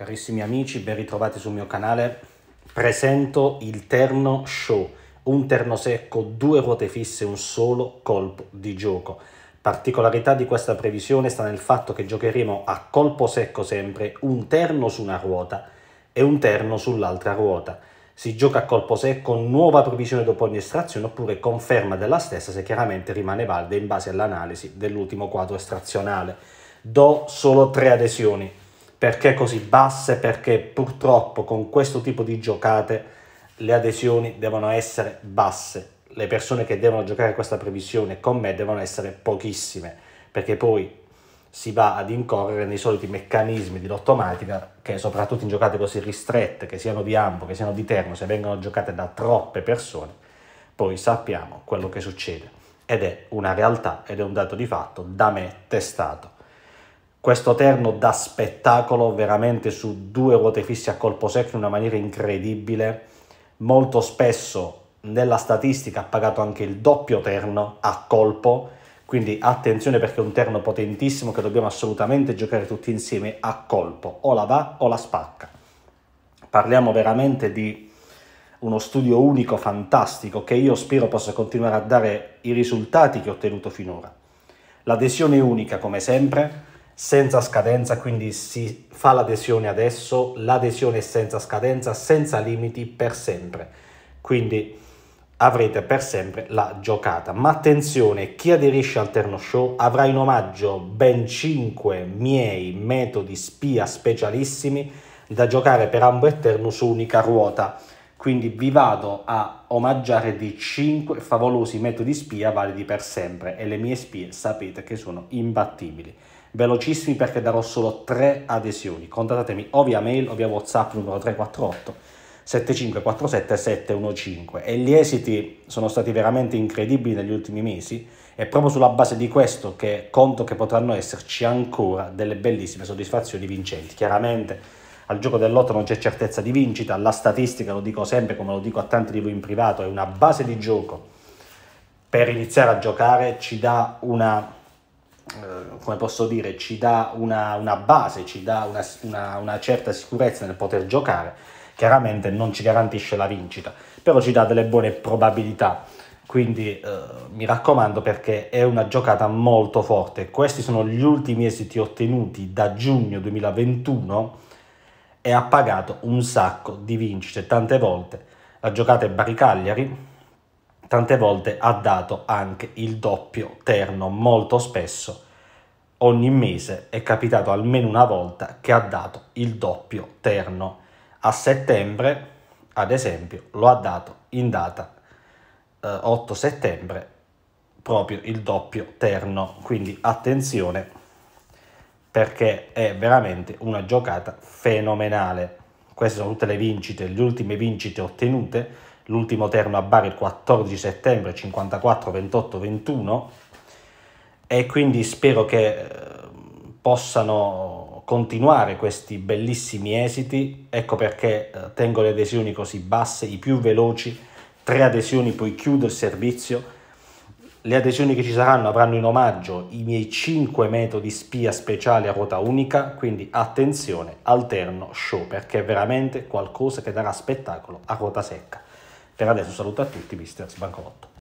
Carissimi amici, ben ritrovati sul mio canale. Presento il terno show, un terno secco, due ruote fisse, un solo colpo di gioco. Particolarità di questa previsione sta nel fatto che giocheremo a colpo secco sempre un terno su una ruota e un terno sull'altra ruota. Si gioca a colpo secco, nuova previsione dopo ogni estrazione oppure conferma della stessa se chiaramente rimane valida in base all'analisi dell'ultimo quadro estrazionale. Do solo tre adesioni, perché così basse? Perché purtroppo con questo tipo di giocate le adesioni devono essere basse. Le persone che devono giocare questa previsione con me devono essere pochissime, perché poi si va ad incorrere nei soliti meccanismi di lottomatica che soprattutto in giocate così ristrette, che siano di ambo, che siano di terno, se vengono giocate da troppe persone, poi sappiamo quello che succede. Ed è una realtà ed è un dato di fatto da me testato questo terno da spettacolo veramente su due ruote fisse a colpo secco in una maniera incredibile. Molto spesso nella statistica ha pagato anche il doppio terno a colpo, quindi attenzione perché è un terno potentissimo che dobbiamo assolutamente giocare tutti insieme a colpo, o la va o la spacca. Parliamo veramente di uno studio unico, fantastico, che io spero possa continuare a dare i risultati che ho ottenuto finora. L'adesione unica, come sempre, senza scadenza, quindi si fa l'adesione adesso, l'adesione senza scadenza, senza limiti per sempre. Quindi avrete per sempre la giocata. Ma attenzione, chi aderisce al Terno Show avrà in omaggio ben 5 miei metodi spia specialissimi da giocare per ambo eterno su unica ruota. Quindi vi vado a omaggiare di 5 favolosi metodi spia validi per sempre e le mie spie sapete che sono imbattibili. Velocissimi perché darò solo 3 adesioni. Contattatemi o via mail o via WhatsApp numero 348 7547 715 e gli esiti sono stati veramente incredibili negli ultimi mesi è proprio sulla base di questo che conto che potranno esserci ancora delle bellissime soddisfazioni vincenti. Chiaramente al gioco del lotto non c'è certezza di vincita, la statistica, lo dico sempre come lo dico a tanti di voi in privato, è una base di gioco per iniziare a giocare, ci dà una, eh, come posso dire, ci dà una, una base, ci dà una, una, una, certa sicurezza nel poter giocare, chiaramente non ci garantisce la vincita, però ci dà delle buone probabilità. Quindi eh, mi raccomando perché è una giocata molto forte. Questi sono gli ultimi esiti ottenuti da giugno 2021 e ha pagato un sacco di vincite, tante volte la giocata è Baricagliari, tante volte ha dato anche il doppio terno, molto spesso ogni mese è capitato almeno una volta che ha dato il doppio terno. A settembre, ad esempio, lo ha dato in data eh, 8 settembre proprio il doppio terno, quindi attenzione perché è veramente una giocata fenomenale. Queste sono tutte le vincite, le ultime vincite ottenute, l'ultimo terno a Bari il 14 settembre 54 28 21 e quindi spero che eh, possano continuare questi bellissimi esiti, ecco perché eh, tengo le adesioni così basse, i più veloci, tre adesioni poi chiudo il servizio le adesioni che ci saranno avranno in omaggio i miei 5 metodi spia speciali a ruota unica, quindi attenzione, alterno, show, perché è veramente qualcosa che darà spettacolo a ruota secca. Per adesso saluto a tutti, mister Sbancolotto.